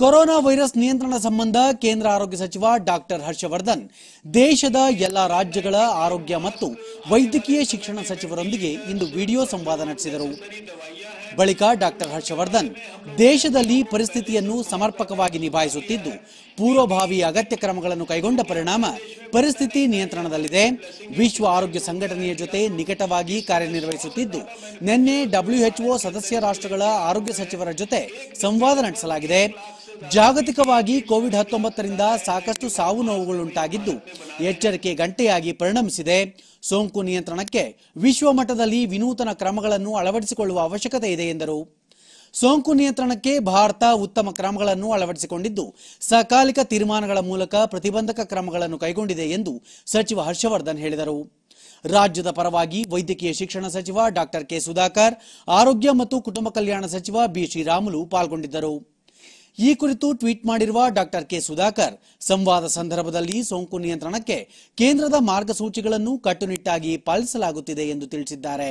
corona virus ನಿಯಂತ್ರಣ ಸಂಬಂಧ ಕೇಂದ್ರ ಆರೋಗ್ಯ ಸಚಿವ ಡಾಕ್ಟರ್ ಹರ್ಷವರ್ಧನ್ ದೇಶದ ಎಲ್ಲ ರಾಜ್ಯಗಳ ಆರೋಗ್ಯ ಮತ್ತು ವೈದ್ಯಕೀಯ ಶಿಕ್ಷಣ ಸಚಿವರೊಂದಿಗೆ ಇಂದು ವಿಡಿಯೋ ಸಂವಾದ ನಡೆಸಿದರು ಬಳಿಕ ಡಾಕ್ಟರ್ ಹರ್ಷವರ್ಧನ್ ದೇಶದಲ್ಲಿ ಪರಿಸ್ಥಿತಿಯನ್ನು ಸಮರ್ಪಕವಾಗಿ ನಿಭಾಯಿಸುತ್ತಿದ್ದು ಪೂರ್ವಭಾವಿ ಅಗತ್ಯ ಕ್ರಮಗಳನ್ನು ಕೈಗೊಂಡ ಪರಿಣಾಮ ಪರಿಸ್ಥಿತಿ ನಿಯಂತ್ರಣದಲ್ಲಿದೆ ವಿಶ್ವ ಆರೋಗ್ಯ ಸಂಘಟನೆಯ ಜೊತೆ ನಿಕಟವಾಗಿ ಕಾರ್ಯನಿರ್ವಹಿಸುತ್ತಿದ್ದು ನಿನ್ನೆ ಡಬ್ಲ್ಯೂಎಚ್ಒ ಸದಸ್ಯ ರಾಷ್ಟ್ರಗಳ ಆರೋಗ್ಯ ಸಚಿವರ ಜೊತೆ ಸಂವಾದ ನಡೆಸಲಾಗಿದೆ ಜಾಗತಿಕವಾಗಿ ಕೋವಿಡ್ ಹತ್ತೊಂಬತ್ತರಿಂದ ಸಾಕಷ್ಟು ಸಾವು ನೋವುಗಳುಂಟಾಗಿದ್ದು ಎಚ್ಚರಿಕೆ ಗಂಟೆಯಾಗಿ ಪರಿಣಮಿಸಿದೆ ಸೋಂಕು ನಿಯಂತ್ರಣಕ್ಕೆ ವಿಶ್ವಮಟ್ಟದಲ್ಲಿ ವಿನೂತನ ಕ್ರಮಗಳನ್ನು ಅಳವಡಿಸಿಕೊಳ್ಳುವ ಅವಶ್ಯಕತೆ ಇದೆ ಎಂದರು ಸೋಂಕು ನಿಯಂತ್ರಣಕ್ಕೆ ಭಾರತ ಉತ್ತಮ ಕ್ರಮಗಳನ್ನು ಅಳವಡಿಸಿಕೊಂಡಿದ್ದು ಸಕಾಲಿಕ ತೀರ್ಮಾನಗಳ ಮೂಲಕ ಪ್ರತಿಬಂಧಕ ಕ್ರಮಗಳನ್ನು ಕೈಗೊಂಡಿದೆ ಎಂದು ಸಚಿವ ಹರ್ಷವರ್ಧನ್ ಹೇಳಿದರು ರಾಜ್ಯದ ಪರವಾಗಿ ವೈದ್ಯಕೀಯ ಶಿಕ್ಷಣ ಸಚಿವ ಡಾಕ್ಟರ್ ಕೆ ಸುಧಾಕರ್ ಆರೋಗ್ಯ ಮತ್ತು ಕುಟುಂಬ ಕಲ್ಯಾಣ ಸಚಿವ ಬಿ ಶ್ರೀರಾಮುಲು ಪಾಲ್ಗೊಂಡಿದ್ದರು ಈ ಕುರಿತು ಟ್ವೀಟ್ ಮಾಡಿರುವ ಡಾಕ್ಟರ್ ಕೆ ಸುಧಾಕರ್ ಸಂವಾದ ಸಂದರ್ಭದಲ್ಲಿ ಸೋಂಕು ನಿಯಂತ್ರಣಕ್ಕೆ ಕೇಂದ್ರದ ಮಾರ್ಗಸೂಚಿಗಳನ್ನು ಕಟ್ಟುನಿಟ್ಟಾಗಿ ಪಾಲಿಸಲಾಗುತ್ತಿದೆ ಎಂದು ತಿಳಿಸಿದ್ದಾರೆ